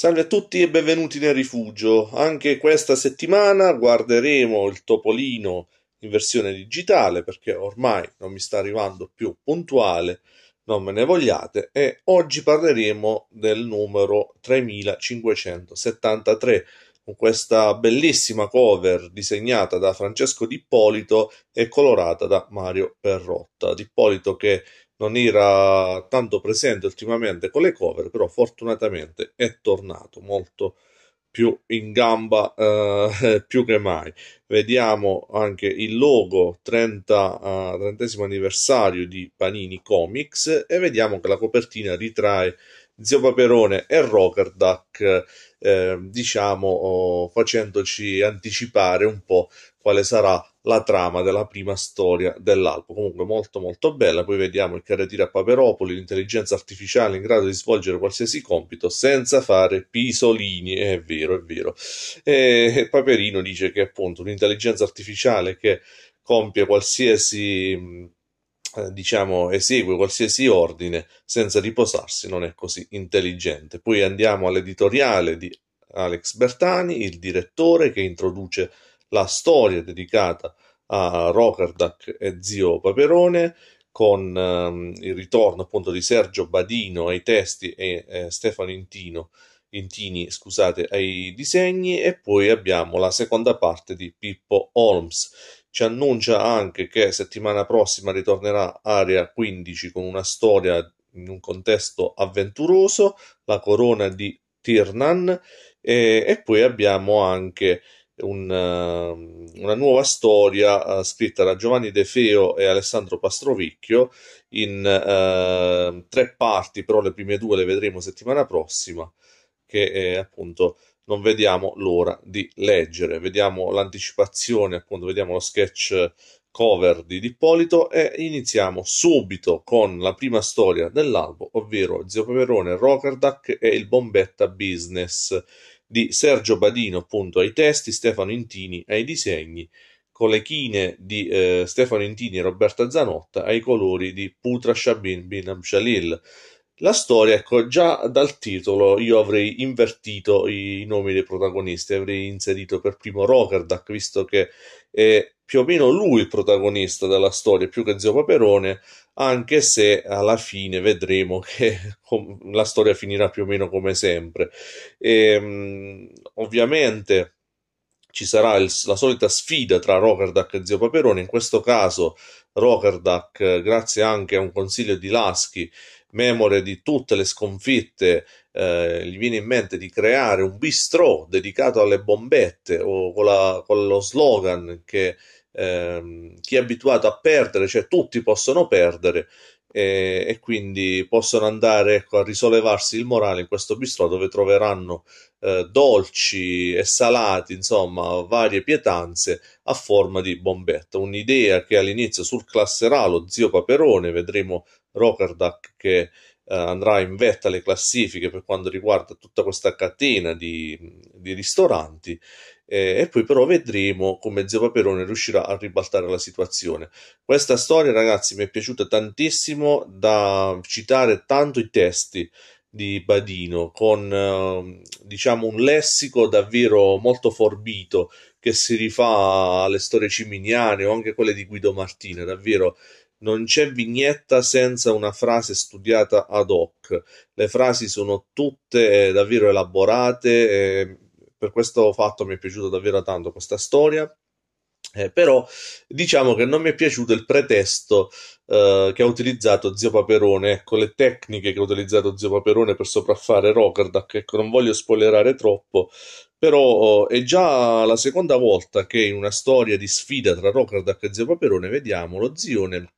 Salve a tutti e benvenuti nel rifugio. Anche questa settimana guarderemo il topolino in versione digitale perché ormai non mi sta arrivando più puntuale, non me ne vogliate e oggi parleremo del numero 3573 con questa bellissima cover disegnata da Francesco D'Ippolito e colorata da Mario Perrotta. D'Ippolito che non era tanto presente ultimamente con le cover, però fortunatamente è tornato molto più in gamba eh, più che mai. Vediamo anche il logo 30, uh, 30 anniversario di Panini Comics e vediamo che la copertina ritrae Zio Paperone e Rocker Duck, eh, diciamo oh, facendoci anticipare un po' quale sarà la trama della prima storia dell'albo. Comunque molto molto bella, poi vediamo il carrettiere a Paperopoli, l'intelligenza artificiale in grado di svolgere qualsiasi compito senza fare pisolini, è vero, è vero. E Paperino dice che appunto un'intelligenza artificiale che compie qualsiasi eh, diciamo, esegue qualsiasi ordine senza riposarsi, non è così intelligente. Poi andiamo all'editoriale di Alex Bertani, il direttore che introduce la storia dedicata a Rocardac e zio Paperone con ehm, il ritorno appunto di Sergio Badino ai testi e eh, Stefano Intino, Intini scusate, ai disegni e poi abbiamo la seconda parte di Pippo Holmes ci annuncia anche che settimana prossima ritornerà Area 15 con una storia in un contesto avventuroso, la corona di Tirnan e, e poi abbiamo anche un, eh, una nuova storia eh, scritta da Giovanni De Feo e Alessandro Pastrovicchio in eh, tre parti, però le prime due le vedremo settimana prossima, che eh, appunto non vediamo l'ora di leggere. Vediamo l'anticipazione, appunto, vediamo lo sketch cover di Dippolito e iniziamo subito con la prima storia dell'albo, ovvero Zio Peperone, Rokerduck e il Bombetta Business di Sergio Badino appunto ai testi, Stefano Intini ai disegni, con le chine di eh, Stefano Intini e Roberta Zanotta ai colori di Putra Shabin bin Abshalil. La storia, ecco, già dal titolo io avrei invertito i nomi dei protagonisti, avrei inserito per primo Rokerdak, visto che è più o meno lui il protagonista della storia, più che Zio Paperone, anche se alla fine vedremo che la storia finirà più o meno come sempre. E, ehm, ovviamente ci sarà il, la solita sfida tra Rokerdak e Zio Paperone, in questo caso Rokerdak, grazie anche a un consiglio di Laschi, memore di tutte le sconfitte, eh, gli viene in mente di creare un bistrò dedicato alle bombette o con, la, con lo slogan che Ehm, chi è abituato a perdere, cioè tutti possono perdere e, e quindi possono andare ecco, a risollevarsi il morale in questo bistrò dove troveranno eh, dolci e salati, insomma, varie pietanze a forma di bombetta. Un'idea che all'inizio sul classerà lo zio Paperone, vedremo Rokardak che eh, andrà in vetta alle classifiche per quanto riguarda tutta questa catena di, di ristoranti eh, e poi però vedremo come Zio Paperone riuscirà a ribaltare la situazione. Questa storia, ragazzi, mi è piaciuta tantissimo da citare tanto i testi di Badino con ehm, diciamo un lessico davvero molto forbito che si rifà alle storie ciminiane o anche quelle di Guido Martini, davvero non c'è vignetta senza una frase studiata ad hoc. Le frasi sono tutte eh, davvero elaborate, ehm, per questo fatto mi è piaciuta davvero tanto questa storia. Eh, però diciamo che non mi è piaciuto il pretesto eh, che ha utilizzato Zio Paperone con ecco, le tecniche che ha utilizzato Zio Paperone per sopraffare Rokardak. Ecco, non voglio spoilerare troppo, però eh, è già la seconda volta che in una storia di sfida tra Rokardak e Zio Paperone vediamo lo zione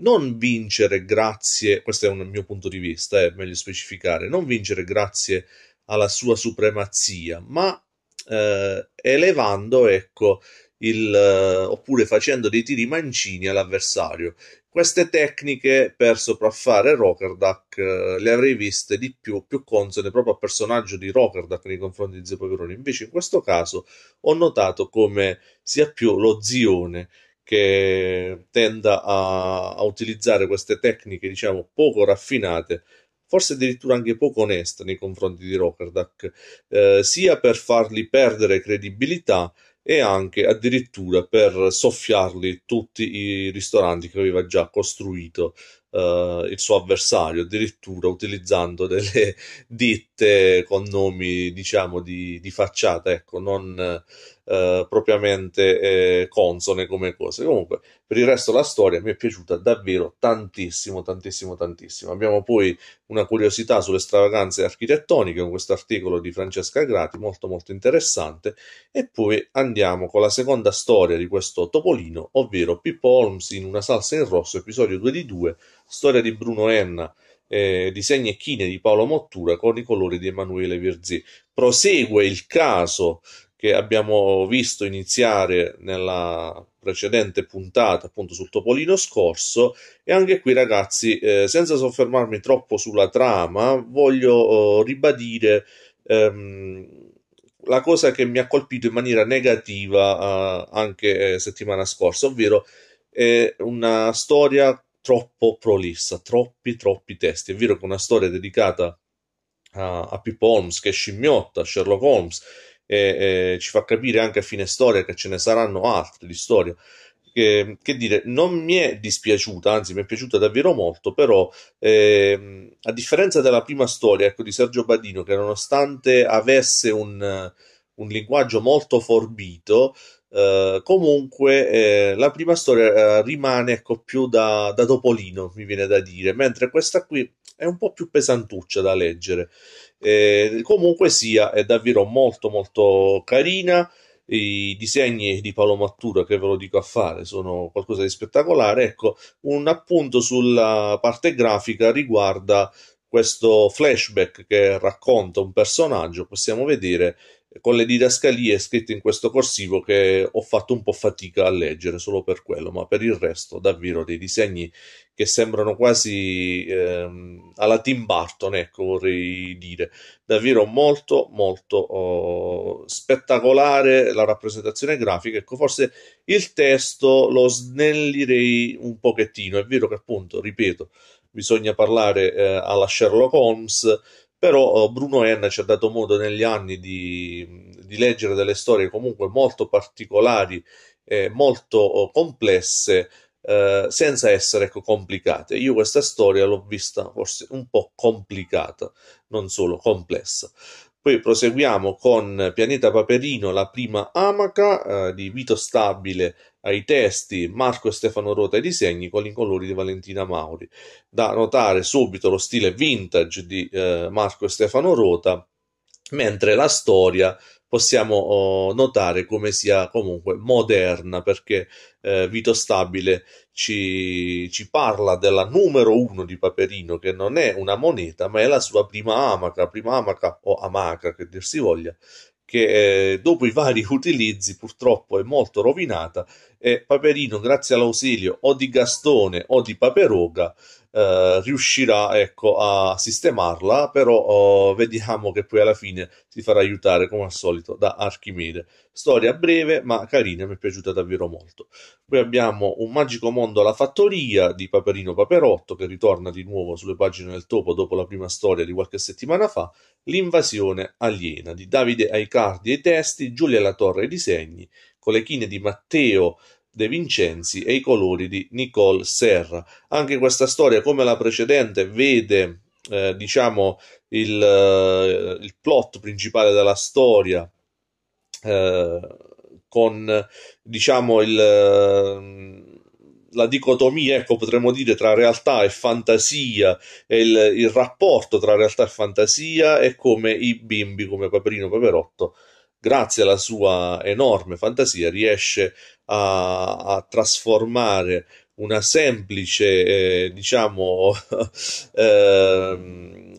non vincere grazie, questo è un mio punto di vista, è eh, meglio specificare, non vincere grazie alla sua supremazia, ma eh, elevando ecco, il, eh, oppure facendo dei tiri mancini all'avversario. Queste tecniche per sopraffare Rokerdak eh, le avrei viste di più, più consone proprio al personaggio di Rokerdak nei confronti di Zepocherone. Invece, in questo caso ho notato come sia più lo zione che tenda a, a utilizzare queste tecniche, diciamo, poco raffinate forse addirittura anche poco onesta nei confronti di Rokardak, eh, sia per fargli perdere credibilità e anche addirittura per soffiargli tutti i ristoranti che aveva già costruito uh, il suo avversario, addirittura utilizzando delle ditte con nomi, diciamo, di, di facciata, ecco, non uh, propriamente eh, consone come cose. Comunque, per il resto la storia mi è piaciuta davvero tantissimo, tantissimo, tantissimo. Abbiamo poi una curiosità sulle stravaganze architettoniche con questo articolo di Francesca Grati, molto molto interessante, e poi andiamo con la seconda storia di questo topolino, ovvero Pippo Holmes in una salsa in rosso, episodio 2 di 2, storia di Bruno Enna, eh, disegni e chine di Paolo Mottura con i colori di Emanuele Virzì. Prosegue il caso che abbiamo visto iniziare nella precedente puntata appunto sul Topolino scorso e anche qui ragazzi eh, senza soffermarmi troppo sulla trama voglio eh, ribadire ehm, la cosa che mi ha colpito in maniera negativa eh, anche eh, settimana scorsa ovvero è eh, una storia troppo prolissa, troppi troppi testi. È vero che una storia dedicata a, a Pippo Holmes, che scimmiotta, Sherlock Holmes, e, e, ci fa capire anche a fine storia che ce ne saranno altre di storia. Che, che, dire, non mi è dispiaciuta, anzi mi è piaciuta davvero molto, però eh, a differenza della prima storia ecco, di Sergio Badino, che nonostante avesse un, un linguaggio molto forbito, eh, comunque eh, la prima storia uh, rimane ecco, più da, da, topolino, mi viene da dire, mentre questa qui è un po' più pesantuccia da leggere. Eh, comunque sia, è davvero molto molto carina. I disegni di Paolo Mattura, che ve lo dico a fare, sono qualcosa di spettacolare. Ecco, un appunto sulla parte grafica riguarda questo flashback che racconta un personaggio, possiamo vedere con le didascalie scritte in questo corsivo che ho fatto un po' fatica a leggere solo per quello, ma per il resto davvero dei disegni che sembrano quasi ehm, alla Tim Burton, ecco vorrei dire, davvero molto molto oh, spettacolare la rappresentazione grafica, ecco forse il testo lo snellirei un pochettino, è vero che appunto, ripeto, bisogna parlare eh, alla Sherlock Holmes, però eh, Bruno Enna ci ha dato modo negli anni di, di leggere delle storie comunque molto particolari e molto oh, complesse eh, senza essere ecco, complicate. Io questa storia l'ho vista forse un po' complicata, non solo complessa. Poi proseguiamo con Pianeta Paperino, la prima amaca eh, di Vito Stabile ai testi Marco e Stefano Rota ai disegni con i colori di Valentina Mauri. Da notare subito lo stile vintage di eh, Marco e Stefano Rota, mentre la storia possiamo oh, notare come sia comunque moderna perché eh, Vito Stabile ci, ci, parla della numero uno di Paperino che non è una moneta ma è la sua prima amaca, prima amaca o amaca che dir si voglia che eh, dopo i vari utilizzi purtroppo è molto rovinata e eh, Paperino grazie all'ausilio o di Gastone o di Paperoga eh, riuscirà ecco, a sistemarla, però oh, vediamo che poi alla fine si farà aiutare come al solito da Archimede. Storia breve ma carina, mi è piaciuta davvero molto. Poi abbiamo Un magico mondo alla fattoria di Paperino Paperotto che ritorna di nuovo sulle pagine del topo dopo la prima storia di qualche settimana fa, L'invasione aliena di Davide Aicardi ai testi, Giulia La Latorre ai disegni, con le chine di Matteo De Vincenzi e i colori di Nicole Serra. Anche questa storia, come la precedente, vede eh, diciamo il, eh, il, plot principale della storia. Eh, con diciamo il la dicotomia, ecco, potremmo dire, tra realtà e fantasia, e il, il, rapporto tra realtà e fantasia e come i bimbi, come Paperino Paperotto, grazie alla sua enorme fantasia, riesce a, a trasformare una semplice, eh, diciamo, eh,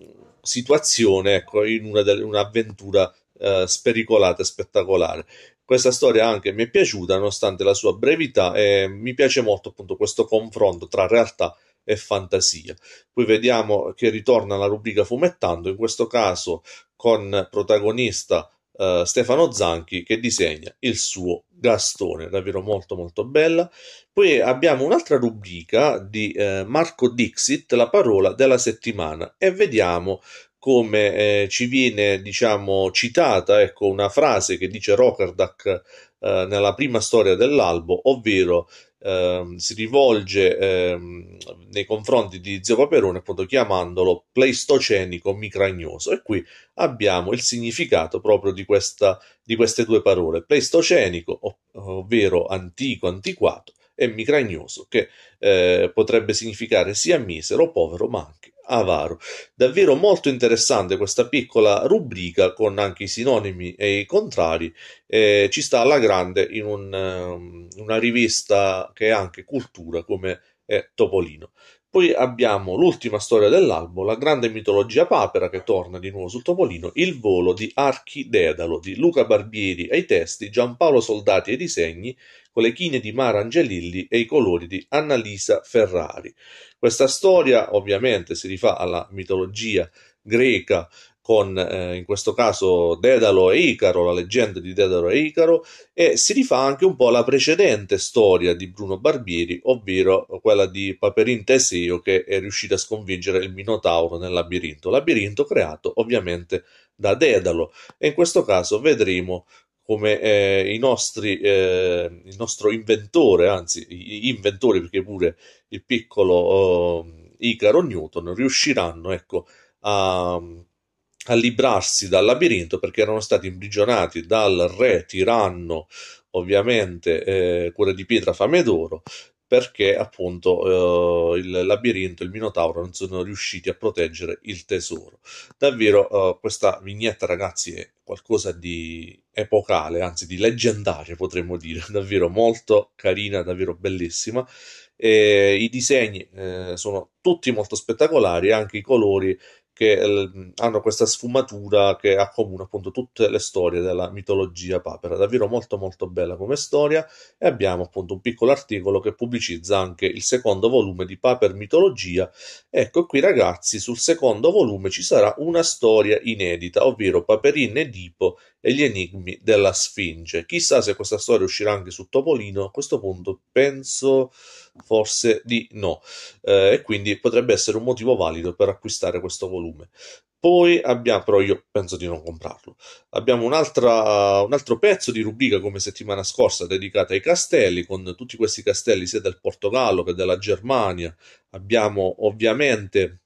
situazione ecco, in una, un'avventura eh, spericolata e spettacolare. Questa storia anche mi è piaciuta nonostante la sua brevità e mi piace molto appunto questo confronto tra realtà e fantasia. Poi vediamo che ritorna la rubrica fumettando, in questo caso con protagonista eh, Stefano Zanchi che disegna il suo Gastone, davvero molto molto bella. Poi abbiamo un'altra rubrica di eh, Marco Dixit, la parola della settimana, e vediamo come eh, ci viene diciamo citata ecco, una frase che dice Rokerdak eh, nella prima storia dell'albo, ovvero eh, si rivolge ehm, nei confronti di Zio Paperone appunto chiamandolo pleistocenico micragnoso e qui abbiamo il significato proprio di, questa, di queste due parole, pleistocenico ov- ovvero antico, antiquato e micragnoso che eh, potrebbe significare sia misero, povero ma anche avaro. Davvero molto interessante questa piccola rubrica con anche i sinonimi e i contrari. Eh, ci sta alla grande in un, ehm, una rivista che è anche cultura come è Topolino. Poi abbiamo l'ultima storia dell'albo, la grande mitologia papera che torna di nuovo sul topolino, Il volo di Archidedalo di Luca Barbieri ai testi, Giampaolo Soldati ai disegni, con le chine di Mara Angelilli e i colori di Annalisa Ferrari. Questa storia ovviamente si rifà alla mitologia greca con eh, in questo caso Dedalo e Icaro, la leggenda di Dedalo e Icaro, e si rifà anche un po' la precedente storia di Bruno Barbieri, ovvero quella di Paperin Teseo che è riuscito a sconfiggere il Minotauro nel labirinto, labirinto creato ovviamente da Dedalo e in questo caso vedremo come eh, nostri, eh, il nostro inventore, anzi gli inventori perché pure il piccolo eh, oh, Icaro Newton riusciranno ecco, a a librarsi dal labirinto perché erano stati imprigionati dal re tiranno, ovviamente eh, cuore di pietra fame d'oro, perché appunto eh, il labirinto, il Minotauro non sono riusciti a proteggere il tesoro. Davvero eh, questa vignetta ragazzi è qualcosa di epocale, anzi di leggendario, potremmo dire, davvero molto carina, davvero bellissima. E I disegni eh, sono tutti molto spettacolari, anche i colori che eh, hanno questa sfumatura che accomuna appunto tutte le storie della mitologia papera. Davvero molto molto bella come storia e abbiamo appunto un piccolo articolo che pubblicizza anche il secondo volume di Paper Mitologia. Ecco qui ragazzi, sul secondo volume ci sarà una storia inedita, ovvero Paperin Edipo e gli enigmi della Sfinge. Chissà se questa storia uscirà anche su Topolino, a questo punto penso forse di no, eh, e quindi potrebbe essere un motivo valido per acquistare questo volume. Poi abbiamo, però io penso di non comprarlo. Abbiamo un altro pezzo di rubrica come settimana scorsa dedicata ai castelli, con tutti questi castelli sia del Portogallo che della Germania. Abbiamo ovviamente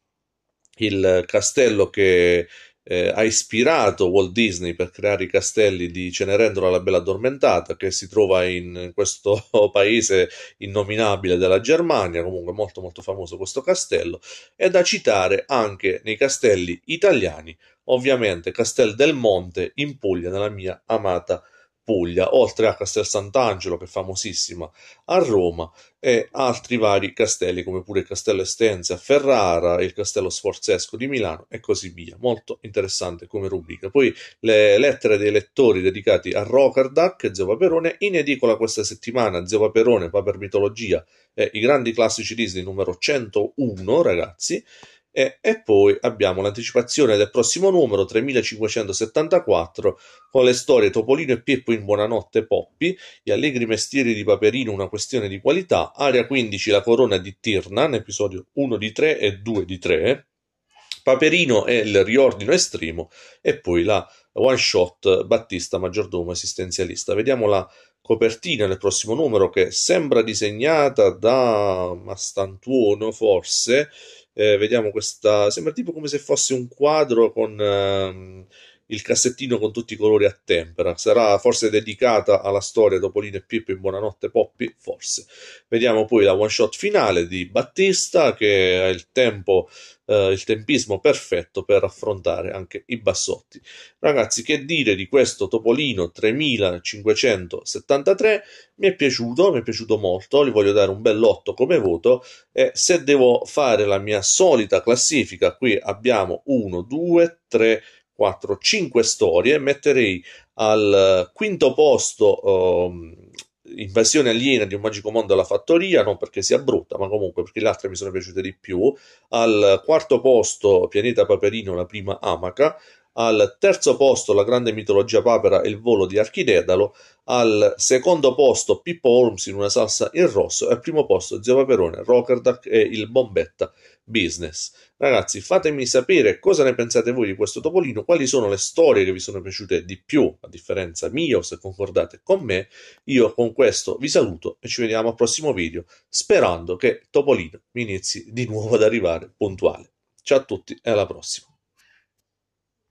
il castello che eh, ha ispirato Walt Disney per creare i castelli di Cenerentola la Bella Addormentata, che si trova in questo paese innominabile della Germania, comunque molto molto famoso questo castello, è da citare anche nei castelli italiani, ovviamente Castel del Monte in Puglia, nella mia amata città. Puglia, oltre a Castel Sant'Angelo, che è famosissima, a Roma e altri vari castelli, come pure il Castello Estense a Ferrara, il Castello Sforzesco di Milano e così via. Molto interessante come rubrica. Poi le lettere dei lettori dedicati a Rocardac e Zio Paperone, in edicola questa settimana Zio Paperone, Paper Mitologia e i grandi classici Disney numero 101, ragazzi, e, e, poi abbiamo l'anticipazione del prossimo numero 3574 con le storie Topolino e Pieppo in Buonanotte Poppi, gli allegri mestieri di Paperino, una questione di qualità, area 15 la corona di Tirna, episodio 1 di 3 e 2 di 3, eh. Paperino e il riordino estremo e poi la one shot Battista maggiordomo esistenzialista. Vediamo la copertina nel prossimo numero che sembra disegnata da Mastantuono forse eh, vediamo questa, sembra tipo come se fosse un quadro con... Ehm, il cassettino con tutti i colori a tempera. Sarà forse dedicata alla storia Topolino e Pippo in Buonanotte Poppi? Forse. Vediamo poi la one shot finale di Battista che ha il tempo Uh, il tempismo perfetto per affrontare anche i bassotti. Ragazzi, che dire di questo Topolino 3573? Mi è piaciuto, mi è piaciuto molto, gli voglio dare un bell'otto come voto e se devo fare la mia solita classifica, qui abbiamo 1, 2, 3, 4, 5 storie, metterei al eh, quinto posto um, ehm, Invasione aliena di un magico mondo alla fattoria, non perché sia brutta, ma comunque perché le altre mi sono piaciute di più. Al quarto posto Pianeta Paperino, la prima Amaca. Al terzo posto La grande mitologia papera e il volo di Archidedalo. Al secondo posto Pippo Holmes in una salsa in rosso. E al primo posto Zio Paperone, Rockerduck e il Bombetta business. Ragazzi, fatemi sapere cosa ne pensate voi di questo topolino, quali sono le storie che vi sono piaciute di più, a differenza mia se concordate con me. Io con questo vi saluto e ci vediamo al prossimo video, sperando che Topolino mi inizi di nuovo ad arrivare puntuale. Ciao a tutti e alla prossima.